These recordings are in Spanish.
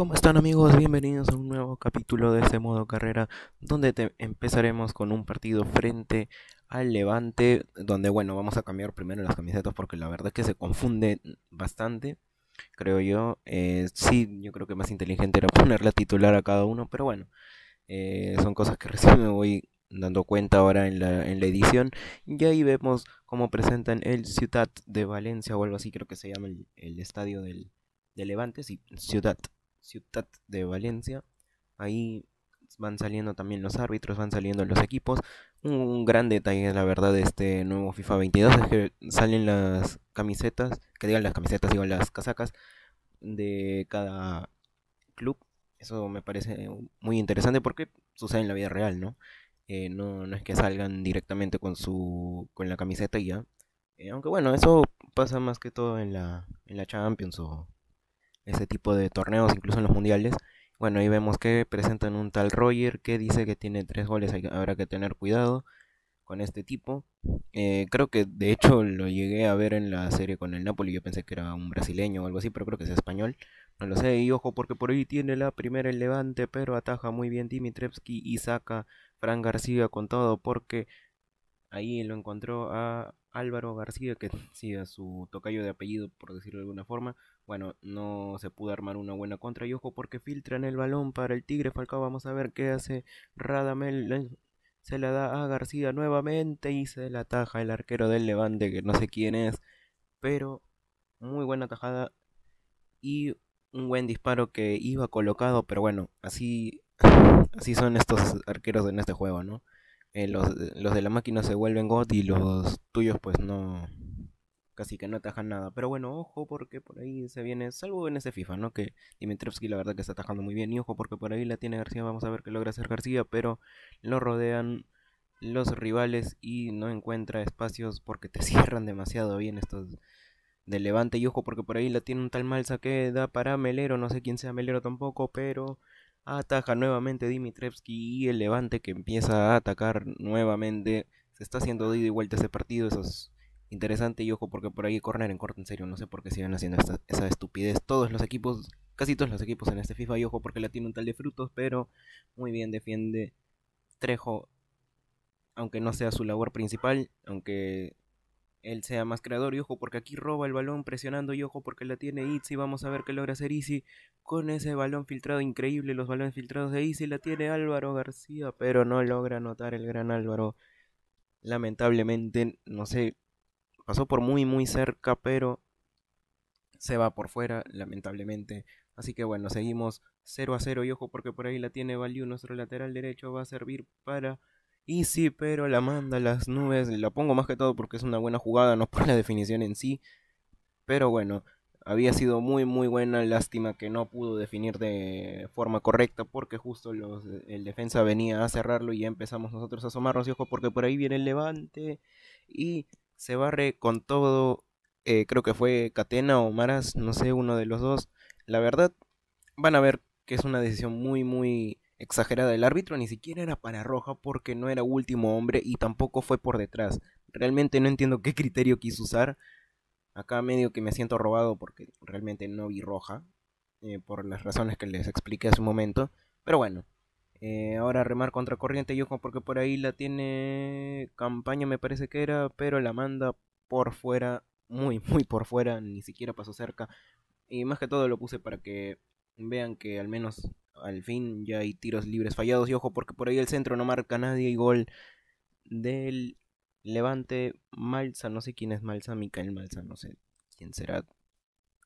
¿Cómo están amigos? Bienvenidos a un nuevo capítulo de este modo carrera donde empezaremos con un partido frente al Levante donde bueno vamos a cambiar primero las camisetas porque la verdad es que se confunde bastante creo yo eh, sí yo creo que más inteligente era ponerle titular a cada uno pero bueno eh, son cosas que recién me voy dando cuenta ahora en la, edición. Y ahí vemos cómo presentan el Ciudad de Valencia o algo así, creo que se llama el, estadio del, de Levante, sí, Ciudad ciudad de Valencia. Ahí van saliendo también los árbitros, van saliendo los equipos. Un, gran detalle, la verdad, de este nuevo FIFA 22 es que salen las camisetas, que digan las camisetas, digo las casacas de cada club. Eso me parece muy interesante porque sucede en la vida real, ¿no? Eh, no, no es que salgan directamente con, su, con la camiseta y ya. Eh, aunque bueno, eso pasa más que todo en la, en la Champions o ese tipo de torneos, incluso en los mundiales. Bueno, ahí vemos que presentan un tal Roger que dice que tiene tres goles, habrá que tener cuidado con este tipo. Eh, creo que de hecho lo llegué a ver en la serie con el Napoli, yo pensé que era un brasileño o algo así, pero creo que es español. No lo sé, y ojo porque por ahí tiene la primera el Levante, pero ataja muy bien Dimitrevski y saca Fran García con todo porque ahí lo encontró a Álvaro García, que sigue su tocayo de apellido, por decirlo de alguna forma, bueno, no se pudo armar una buena contra. Y ojo, porque filtran el balón para el Tigre Falcao. Vamos a ver qué hace Radamel. Se la da a García nuevamente y se la ataja el arquero del Levante, que no sé quién es, pero muy buena tajada y un buen disparo que iba colocado, pero bueno, así, así son estos arqueros en este juego, ¿no? Eh, los, de la máquina se vuelven God y los tuyos pues no... Casi que no atajan nada. Pero bueno, ojo porque por ahí se viene, salvo en ese FIFA, ¿no? Que Dimitrovski la verdad que está atajando muy bien. Y ojo porque por ahí la tiene García. Vamos a ver qué logra hacer García. Pero lo rodean los rivales y no encuentra espacios porque te cierran demasiado bien estos de Levante y ojo porque por ahí la tiene un tal Malsa que da para Melero, no sé quién sea Melero tampoco, pero Ataja nuevamente Dimitrevski y el Levante que empieza a atacar nuevamente. Se está haciendo de ida y vuelta ese partido, eso es interesante y ojo porque por ahí corner en corte en serio, no sé por qué siguen haciendo esa estupidez. Todos los equipos, casi todos los equipos en este FIFA y ojo porque la tiene un tal de frutos, pero muy bien defiende Trejo, aunque no sea su labor principal, aunque él sea más creador. Y ojo, porque aquí roba el balón presionando. Y ojo, porque la tiene Itzy. Vamos a ver qué logra hacer Isi con ese balón filtrado. Increíble los balones filtrados de Isi La tiene Álvaro García, pero no logra anotar el gran Álvaro. Lamentablemente, no sé, pasó por muy, muy cerca, pero se va por fuera, lamentablemente. Así que bueno, seguimos 0 a 0. Y ojo, porque por ahí la tiene Valiu, nuestro lateral derecho. Va a servir para y sí, pero la manda las nubes. La pongo más que todo porque es una buena jugada, no por la definición en sí. Pero bueno, había sido muy muy buena. Lástima que no pudo definir de forma correcta porque justo el defensa venía a cerrarlo y ya empezamos nosotros a asomarnos. Y ojo, porque por ahí viene el levante y se barre con todo. Eh, creo que fue Catena o Maras, no sé, uno de los dos. La verdad, van a ver que es una decisión muy muy exagerada. El árbitro ni siquiera era para roja porque no era último hombre y tampoco fue por detrás. Realmente no entiendo qué criterio quiso usar. Acá medio que me siento robado porque realmente no vi roja. Eh, por las razones que les expliqué hace un momento. Pero bueno. Eh, ahora remar contra corriente yo porque por ahí la tiene campaña me parece que era. Pero la manda por fuera. Muy, muy por fuera. Ni siquiera pasó cerca. Y más que todo lo puse para que vean que al menos al fin ya hay tiros libres fallados. Y ojo, porque por ahí el centro no marca nadie y gol del Levante Malza. No sé quién es Malza, Micael Malza, no sé quién será.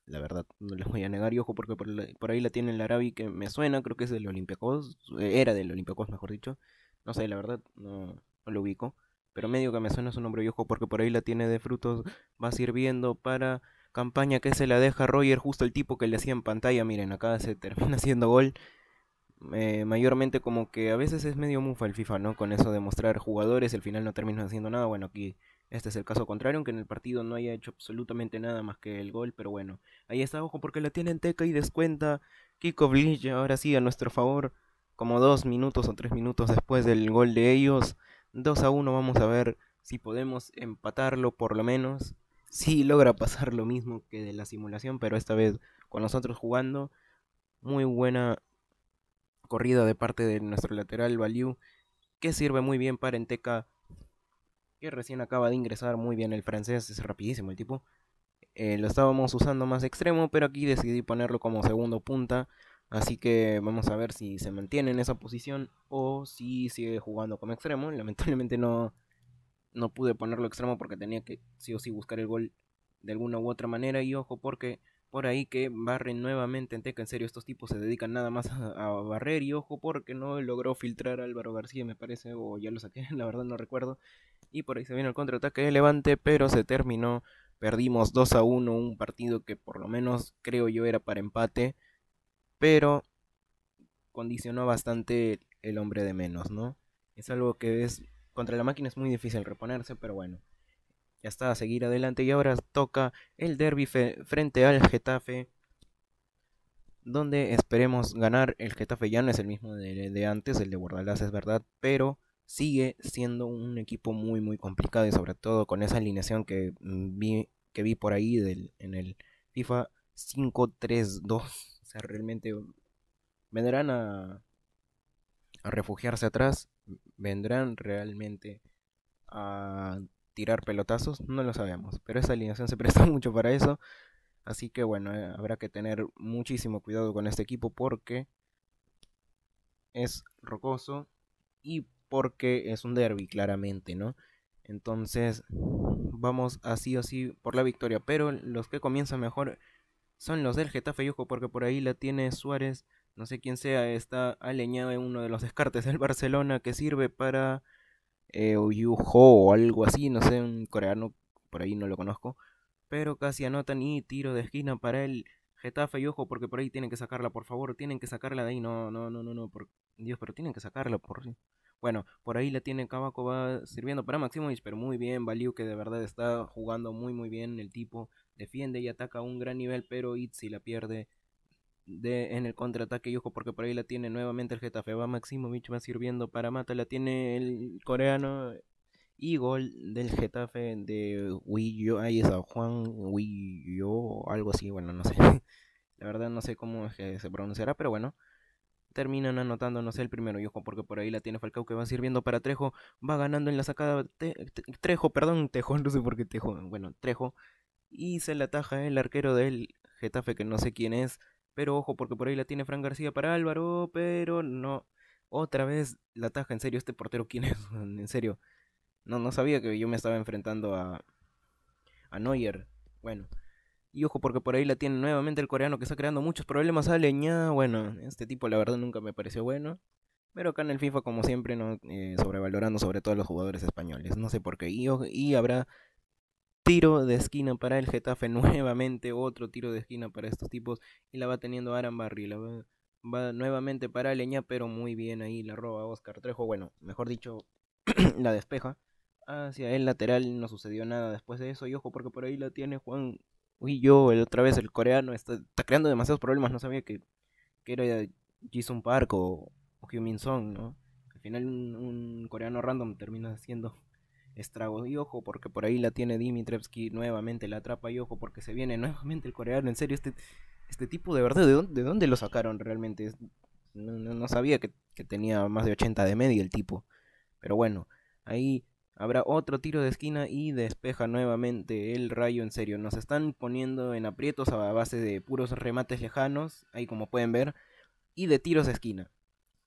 La verdad, no les voy a negar. Y ojo, porque por, ahí la tiene el Arabi que me suena, creo que es del Olympiacos. Eh, era del Olympiacos, mejor dicho. No sé, la verdad, no, lo ubico. Pero medio que me suena su nombre y ojo, porque por ahí la tiene de frutos. Va sirviendo para campaña que se la deja Roger, justo el tipo que le hacía en pantalla. Miren, acá se termina haciendo gol. Eh, mayormente como que a veces es medio mufa el FIFA, ¿no? Con eso de mostrar jugadores, el final no terminan haciendo nada. Bueno, aquí este es el caso contrario, aunque en el partido no haya hecho absolutamente nada más que el gol, pero bueno, ahí está, ojo, porque la tienen Teca y descuenta Kiko Bleach, ahora sí, a nuestro favor, como dos minutos o tres minutos después del gol de ellos, 2 a 1, vamos a ver si podemos empatarlo por lo menos, si logra pasar lo mismo que de la simulación, pero esta vez con nosotros jugando, muy buena corrida de parte de nuestro lateral Valiu, que sirve muy bien para Enteca, que recién acaba de ingresar muy bien el francés, es rapidísimo el tipo. Eh, lo estábamos usando más extremo, pero aquí decidí ponerlo como segundo punta, así que vamos a ver si se mantiene en esa posición o si sigue jugando como extremo. Lamentablemente no, no pude ponerlo extremo porque tenía que sí o sí buscar el gol de alguna u otra manera y ojo porque por ahí que barren nuevamente en Teca. En serio, estos tipos se dedican nada más a, barrer y ojo porque no logró filtrar a Álvaro García, me parece, o ya lo saqué, la verdad no recuerdo. Y por ahí se vino el contraataque de Levante, pero se terminó. Perdimos 2 a 1, un partido que por lo menos creo yo era para empate, pero condicionó bastante el hombre de menos, ¿no? Es algo que es contra la máquina es muy difícil reponerse, pero bueno. Ya está, a seguir adelante. Y ahora toca el derby frente al Getafe. Donde esperemos ganar. El Getafe ya no es el mismo de, antes, el de Bordalás es verdad, pero sigue siendo un equipo muy muy complicado y sobre todo con esa alineación que mm, vi, que vi por ahí del, en el FIFA 5-3-2. O sea, realmente vendrán a, a refugiarse atrás, vendrán realmente a tirar pelotazos, no lo sabemos, pero esa alineación se presta mucho para eso, así que bueno, eh, habrá que tener muchísimo cuidado con este equipo porque es rocoso y porque es un derby claramente, ¿no? Entonces vamos así o así por la victoria, pero los que comienzan mejor son los del Getafe Yujo porque por ahí la tiene Suárez, no sé quién sea, está aleñado en uno de los descartes del Barcelona que sirve para eh, o algo así, no sé, un coreano, por ahí no lo conozco, pero casi anotan y tiro de esquina para el Getafe y ojo, porque por ahí tienen que sacarla, por favor, tienen que sacarla de ahí, no, no, no, no, no, por Dios, pero tienen que sacarla, por Bueno, por ahí la tiene Kabako va sirviendo para Maximovic, pero muy bien, Valiu que de verdad está jugando muy, muy bien el tipo, defiende y ataca a un gran nivel, pero Itzi la pierde de, en el contraataque ojo porque por ahí la tiene nuevamente el Getafe. Va Maximovich, va sirviendo para Mata, la tiene el coreano. Y gol del Getafe de yo ahí está Juan yo algo así, bueno, no sé. La verdad no sé cómo se pronunciará, pero bueno. Terminan anotando, no sé, el primero, ojo porque por ahí la tiene Falcao que va sirviendo para Trejo. Va ganando en la sacada Trejo, perdón, Tejo, no sé por qué Tejo, bueno, Trejo. Y se la ataja el arquero del Getafe, que no sé quién es. Pero ojo, porque por ahí la tiene Fran García para Álvaro, pero no. Otra vez la taja, en serio, este portero, ¿quién es? en serio. No, no sabía que yo me estaba enfrentando a. a Neuer. Bueno. Y ojo, porque por ahí la tiene nuevamente el coreano que está creando muchos problemas a Leña. Bueno, este tipo la verdad nunca me pareció bueno. Pero acá en el FIFA, como siempre, no eh, sobrevalorando sobre todo a los jugadores españoles. No sé por qué. y habrá Tiro de esquina para el Getafe nuevamente, otro tiro de esquina para estos tipos y la va teniendo Aran Barry, la va, nuevamente para Leña, pero muy bien ahí la roba Oscar Trejo, bueno, mejor dicho, la despeja hacia el lateral, no sucedió nada después de eso y ojo porque por ahí la tiene Juan Uy, yo, el, otra vez el coreano está, creando demasiados problemas, no sabía que, que era Jisun Park o, o Song, ¿no? Al final un coreano random termina siendo estragos. Y ojo, porque por ahí la tiene Dimitrevsky nuevamente la atrapa. Y ojo, porque se viene nuevamente el coreano. En serio, este, este tipo de verdad, ¿de dónde, lo sacaron realmente? No, sabía que, que, tenía más de 80 de media el tipo. Pero bueno, ahí habrá otro tiro de esquina y despeja nuevamente el rayo. En serio, nos están poniendo en aprietos a base de puros remates lejanos. Ahí como pueden ver. Y de tiros de esquina.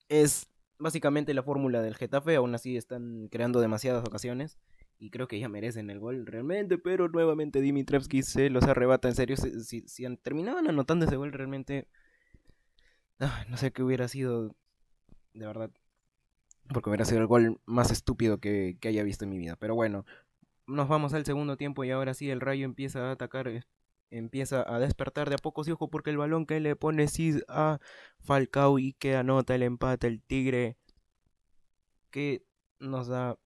Es básicamente la fórmula del Getafe, aún así están creando demasiadas ocasiones y creo que ya merecen el gol realmente, pero nuevamente Dimitrevski se los arrebata en serio, si, terminaban anotando ese gol realmente, no sé qué hubiera sido, de verdad, porque hubiera sido el gol más estúpido que, que haya visto en mi vida, pero bueno. Nos vamos al segundo tiempo y ahora sí el rayo empieza a atacar empieza a despertar de a pocos ojos porque el balón que le pone Sid a Falcao y que anota el empate el Tigre que nos da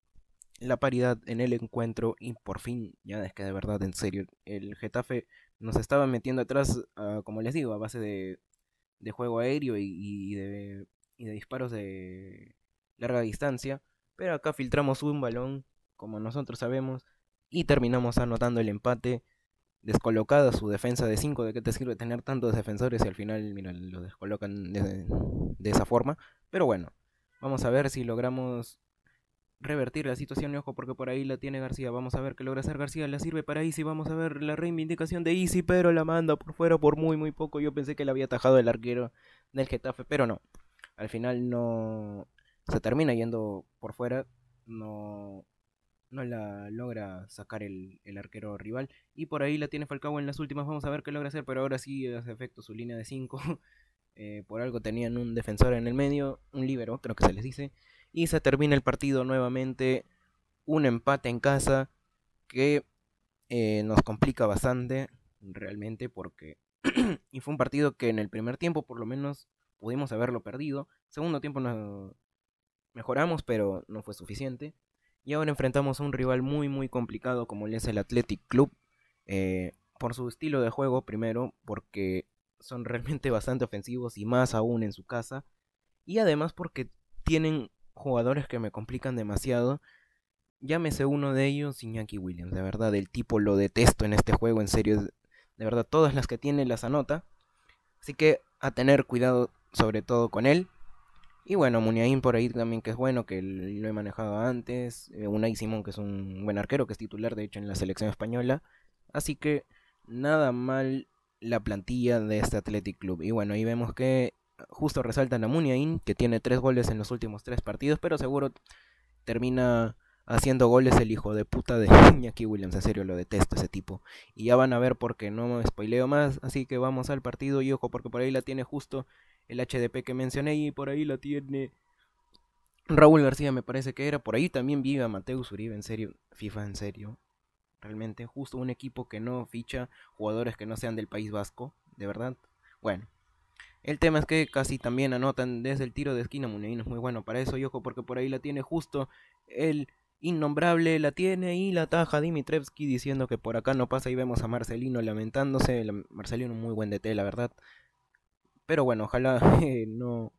la paridad en el encuentro y por fin, ya es que de verdad, en serio, el Getafe nos estaba metiendo atrás, ah, como les digo, a base de, juego aéreo y de disparos de larga distancia, pero acá filtramos un balón, como nosotros sabemos, y terminamos anotando el empate descolocada su defensa de 5, ¿de qué te sirve tener tantos defensores y al final, mira, lo descolocan de, esa forma? Pero bueno, vamos a ver si logramos revertir la situación, ojo, porque por ahí la tiene García, vamos a ver qué logra hacer García, la sirve para Easy, vamos a ver la reivindicación de Easy, pero la manda por fuera por muy, muy poco, yo pensé que la había tajado el arquero del Getafe, pero no, al final no, se termina yendo por fuera, no no la logra sacar el, arquero rival. Y por ahí la tiene Falcao en las últimas, vamos a ver qué logra hacer, pero ahora sí hace efecto su línea de 5. Eh, por algo tenían un defensor en el medio, un líbero, creo que se les dice. Y se termina el partido nuevamente, un empate en casa que eh, nos complica bastante, realmente, porque... y fue un partido que en el primer tiempo, por lo menos, pudimos haberlo perdido. Segundo tiempo nos mejoramos, pero no fue suficiente. Y ahora enfrentamos a un rival muy muy complicado como le es el Athletic Club. Eh, por su estilo de juego primero, porque son realmente bastante ofensivos y más aún en su casa. Y además porque tienen jugadores que me complican demasiado. Llámese uno de ellos Iñaki Williams. De verdad, el tipo lo detesto en este juego, en serio. De verdad, todas las que tiene las anota. Así que a tener cuidado sobre todo con él. Y bueno, Muniain por ahí también que es bueno, que lo he manejado antes. Una eh, Unai Simón, que es un buen arquero, que es titular de hecho en la selección española. Así que nada mal la plantilla de este Athletic Club. Y bueno, ahí vemos que justo resaltan a Muniain, que tiene tres goles en los últimos tres partidos, pero seguro termina haciendo goles el hijo de puta de aquí Williams. En serio, lo detesto ese tipo. Y ya van a ver porque no me spoileo más. Así que vamos al partido y ojo, porque por ahí la tiene justo el HDP que mencioné y por ahí la tiene Raúl García me parece que era, por ahí también vive a Mateus Uribe, en serio, FIFA en serio. Realmente justo un equipo que no ficha jugadores que no sean del País Vasco, de verdad. Bueno, el tema es que casi también anotan desde el tiro de esquina, Muneino es muy bueno para eso, y ojo, porque por ahí la tiene justo el innombrable, la tiene y la taja Dimitrevski diciendo que por acá no pasa y vemos a Marcelino lamentándose, Marcelino muy buen DT, la verdad. Pero bueno, ojalá eh, no.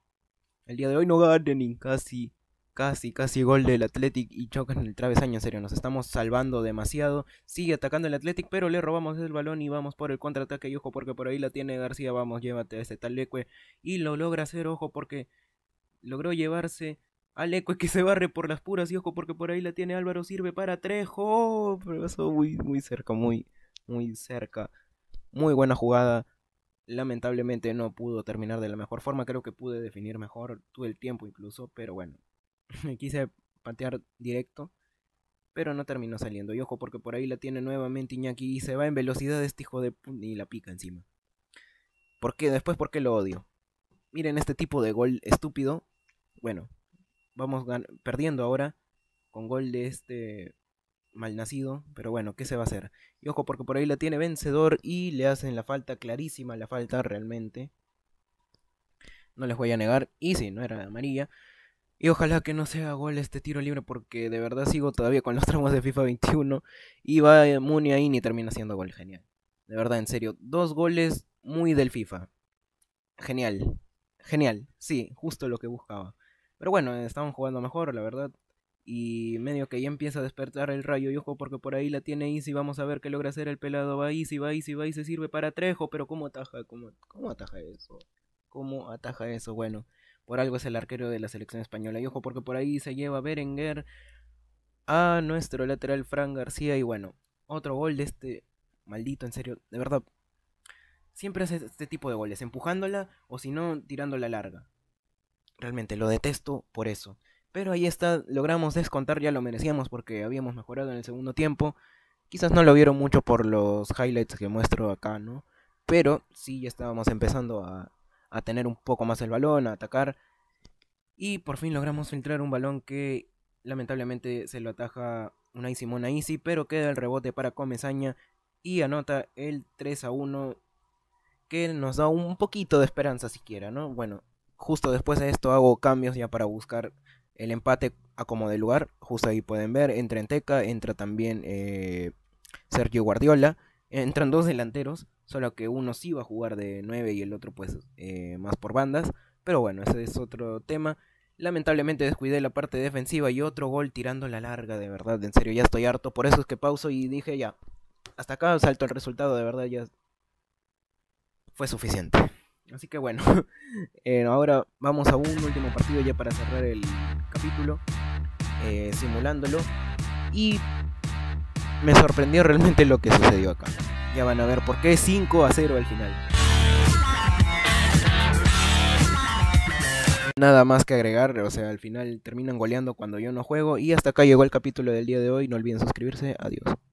El día de hoy no ganen casi, casi, casi gol del Athletic y chocan el travesaño. En serio, nos estamos salvando demasiado. Sigue atacando el Athletic, pero le robamos el balón y vamos por el contraataque. Y ojo, porque por ahí la tiene García. Vamos, llévate a ese tal Leque. Y lo logra hacer, ojo, porque logró llevarse al Leque que se barre por las puras. Y ojo, porque por ahí la tiene Álvaro. Sirve para Trejo. Oh, pero eso muy, muy cerca, muy, muy cerca. Muy buena jugada lamentablemente no pudo terminar de la mejor forma. Creo que pude definir mejor, tuve el tiempo incluso, pero bueno, me quise patear directo, pero no terminó saliendo. Y ojo, porque por ahí la tiene nuevamente Iñaki y se va en velocidad este hijo de y la pica encima. ¿Por qué? Después, porque lo odio? Miren este tipo de gol estúpido. Bueno, vamos perdiendo ahora con gol de este Mal nacido, pero bueno, ¿qué se va a hacer? Y ojo, porque por ahí la tiene vencedor y le hacen la falta clarísima, la falta realmente. No les voy a negar, y sí, no era amarilla. Y ojalá que no sea gol este tiro libre porque de verdad sigo todavía con los tramos de FIFA 21 y va Muni ahí y termina siendo gol, genial. De verdad, en serio, dos goles muy del FIFA. Genial, genial, sí, justo lo que buscaba. Pero bueno, estaban jugando mejor, la verdad. Y medio que ya empieza a despertar el rayo. Y ojo, porque por ahí la tiene Easy. Vamos a ver qué logra hacer el pelado. Va Easy, va Easy, va y se sirve para Trejo. Pero ¿cómo ataja? ¿Cómo, cómo ataja eso? ¿Cómo ataja eso? Bueno, por algo es el arquero de la selección española. Y ojo, porque por ahí se lleva Berenguer a nuestro lateral Fran García. Y bueno, otro gol de este maldito, en serio. De verdad, siempre hace este tipo de goles, empujándola o si no, tirándola larga. Realmente lo detesto por eso. Pero ahí está, logramos descontar, ya lo merecíamos porque habíamos mejorado en el segundo tiempo. Quizás no lo vieron mucho por los highlights que muestro acá, ¿no? Pero sí ya estábamos empezando a, tener un poco más el balón, a atacar. Y por fin logramos filtrar un balón que lamentablemente se lo ataja una mona Easy, pero queda el rebote para Comezaña y anota el 3 a 1 que nos da un poquito de esperanza siquiera, ¿no? Bueno, justo después de esto hago cambios ya para buscar el empate como de lugar, justo ahí pueden ver, entra Enteca, entra también eh, Sergio Guardiola, entran dos delanteros, solo que uno sí va a jugar de 9 y el otro pues eh, más por bandas, pero bueno, ese es otro tema. Lamentablemente descuidé la parte defensiva y otro gol tirando la larga, de verdad, en serio, ya estoy harto, por eso es que pauso y dije ya, hasta acá salto el resultado, de verdad ya fue suficiente. Así que bueno, eh, ahora vamos a un último partido ya para cerrar el capítulo, eh, simulándolo. Y me sorprendió realmente lo que sucedió acá. Ya van a ver por qué 5 a 0 al final. Nada más que agregar, o sea, al final terminan goleando cuando yo no juego. Y hasta acá llegó el capítulo del día de hoy. No olviden suscribirse. Adiós.